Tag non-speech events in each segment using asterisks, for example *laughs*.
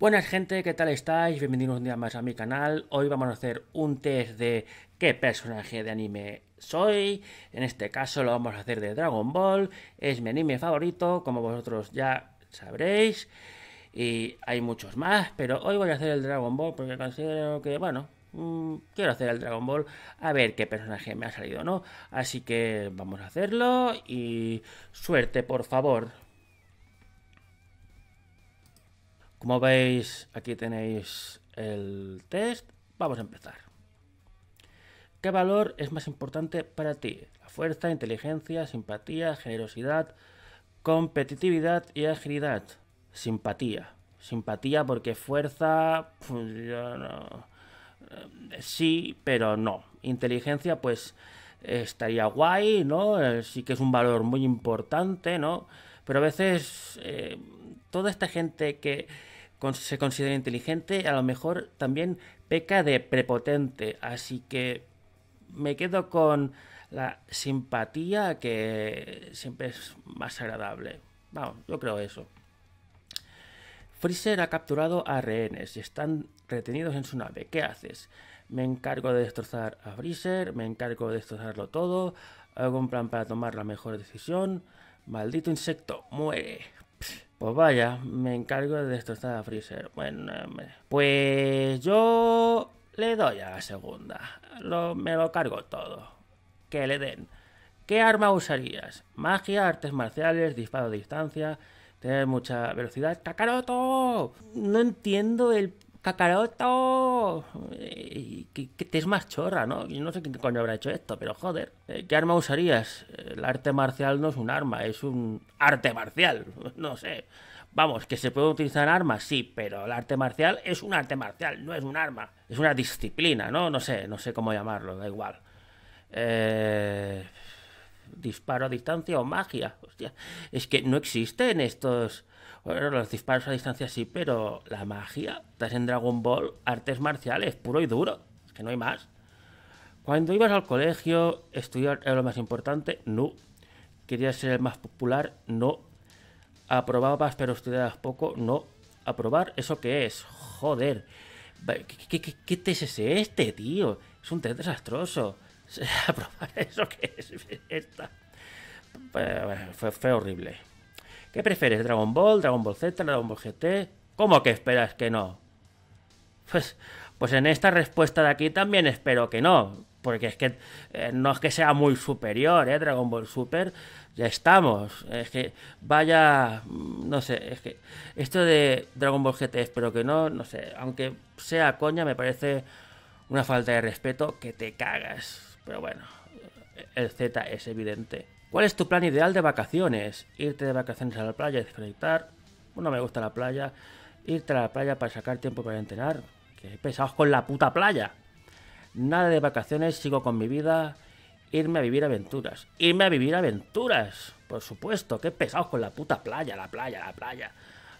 Buenas gente, ¿qué tal estáis? Bienvenidos un día más a mi canal. Hoy vamos a hacer un test de qué personaje de anime soy. En este caso lo vamos a hacer de Dragon Ball. Es mi anime favorito, como vosotros ya sabréis. Y hay muchos más, pero hoy voy a hacer el Dragon Ball porque considero que, bueno, mm, quiero hacer el Dragon Ball a ver qué personaje me ha salido, ¿no? Así que vamos a hacerlo y suerte, por favor. Como veis, aquí tenéis el test. Vamos a empezar. ¿Qué valor es más importante para ti? La fuerza, inteligencia, simpatía, generosidad, competitividad y agilidad. Simpatía. Simpatía porque fuerza... Pues, eh, sí, pero no. Inteligencia, pues estaría guay, ¿no? Eh, sí que es un valor muy importante, ¿no? Pero a veces eh, toda esta gente que se considera inteligente, a lo mejor también peca de prepotente. Así que me quedo con la simpatía que siempre es más agradable. Vamos, yo creo eso. Freezer ha capturado a rehenes y están retenidos en su nave. ¿Qué haces? Me encargo de destrozar a Freezer, me encargo de destrozarlo todo, hago un plan para tomar la mejor decisión. Maldito insecto, muere. Pues vaya, me encargo de destrozar a Freezer. Bueno, eh, pues yo le doy a la segunda. Lo, me lo cargo todo. Que le den. ¿Qué arma usarías? Magia, artes marciales, disparo a distancia, tener mucha velocidad. ¡Tacaroto! No entiendo el ¡Cacaroto! Eh, que, te es más chorra, ¿no? Yo no sé quién coño habrá hecho esto, pero joder, eh, ¿qué arma usarías? El arte marcial no es un arma, es un arte marcial, *laughs* no sé. Vamos, que se puede utilizar armas, sí, pero el arte marcial es un arte marcial, no es un arma, es una disciplina, ¿no? No sé, no sé cómo llamarlo, da igual. Eh disparo a distancia o magia. Hostia, es que no existen estos. Bueno, los disparos a distancia sí, pero la magia, estás en Dragon Ball, artes marciales, puro y duro. Es que no hay más. Cuando ibas al colegio, estudiar era lo más importante, no. Querías ser el más popular, no. Aprobabas pero estudiabas poco, no. Aprobar, ¿eso qué es? Joder. ¿Qué, test es este, tío? Es un test desastroso aprobar *laughs* eso que es esta. Pues, fue, horrible. ¿Qué prefieres? ¿Dragon Ball, Dragon Ball Z, Dragon Ball GT? ¿Cómo que esperas que no? Pues, pues en esta respuesta de aquí también espero que no. Porque es que eh, no es que sea muy superior, ¿eh? Dragon Ball Super. Ya estamos. Es que vaya. Mm, no sé, es que esto de Dragon Ball GT espero que no. No sé, aunque sea coña, me parece una falta de respeto que te cagas. Pero bueno, el Z es evidente. ¿Cuál es tu plan ideal de vacaciones? Irte de vacaciones a la playa y desconectar. Bueno, me gusta la playa. Irte a la playa para sacar tiempo para entrenar. Que pesados con la puta playa. Nada de vacaciones, sigo con mi vida. Irme a vivir aventuras. Irme a vivir aventuras. Por supuesto, qué pesados con la puta playa, la playa, la playa,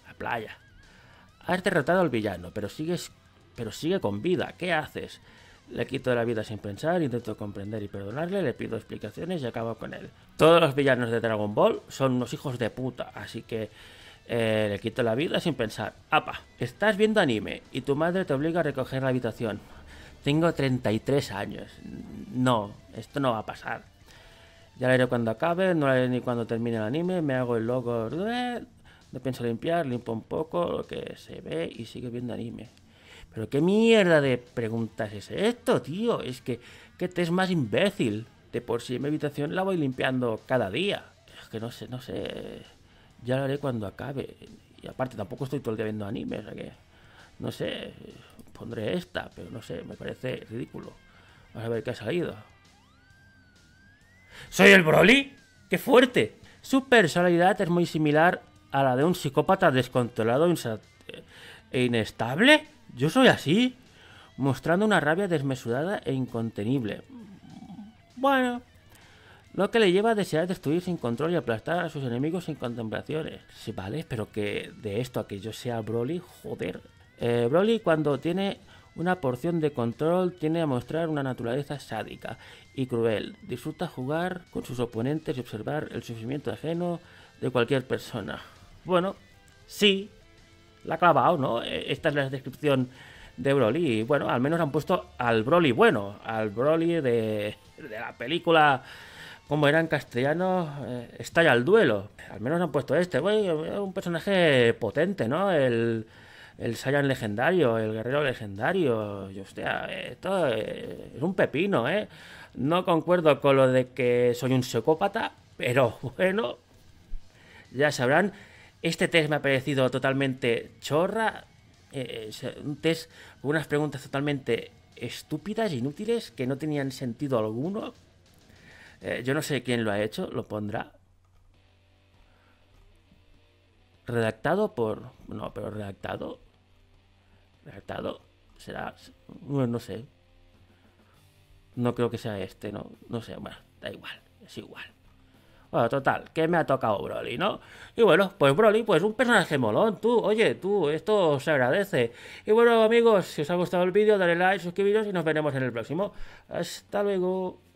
la playa. Has derrotado al villano, pero sigues. pero sigue con vida. ¿Qué haces? Le quito la vida sin pensar, intento comprender y perdonarle, le pido explicaciones y acabo con él. Todos los villanos de Dragon Ball son unos hijos de puta, así que eh, le quito la vida sin pensar. ¡Apa! Estás viendo anime y tu madre te obliga a recoger la habitación. Tengo 33 años. No, esto no va a pasar. Ya lo haré cuando acabe, no la haré ni cuando termine el anime, me hago el logo... No pienso limpiar, limpo un poco lo que se ve y sigue viendo anime. Pero qué mierda de preguntas es esto, tío. Es que, te es más imbécil? De por sí mi habitación la voy limpiando cada día. Es que no sé, no sé. Ya lo haré cuando acabe. Y aparte tampoco estoy todo el día viendo anime, o sea que... No sé, pondré esta, pero no sé, me parece ridículo. Vamos a ver qué ha salido. ¿Soy el Broly? ¡Qué fuerte! Su personalidad es muy similar a la de un psicópata descontrolado e inestable. Yo soy así, mostrando una rabia desmesurada e incontenible. Bueno, lo que le lleva a desear destruir sin control y aplastar a sus enemigos sin contemplaciones. Sí, vale, pero que de esto a que yo sea Broly, joder. Eh, Broly cuando tiene una porción de control tiene a mostrar una naturaleza sádica y cruel. Disfruta jugar con sus oponentes y observar el sufrimiento ajeno de cualquier persona. Bueno, sí, la ha clavado, ¿no? E, esta es la descripción de Broly. Y bueno, al menos han puesto al Broly bueno, al Broly de, de la película, como era en castellano, ya eh, Estalla el duelo. Al menos han puesto este, güey, un personaje potente, ¿no? El, el Saiyan legendario, el guerrero legendario. yo hostia, esto eh, es un pepino, ¿eh? No concuerdo con lo de que soy un psicópata, pero *laughs* bueno, ya sabrán este test me ha parecido totalmente chorra. Eh, eh, un test con unas preguntas totalmente estúpidas, inútiles, que no tenían sentido alguno. Eh, yo no sé quién lo ha hecho, lo pondrá. Redactado por. No, pero redactado. Redactado. Será. Bueno, no sé. No creo que sea este, ¿no? No sé, bueno, da igual, es igual. Bueno, total, que me ha tocado Broly, ¿no? Y bueno, pues Broly, pues un personaje molón, tú, oye, tú, esto se agradece. Y bueno, amigos, si os ha gustado el vídeo, dale like, suscribiros y nos veremos en el próximo. Hasta luego.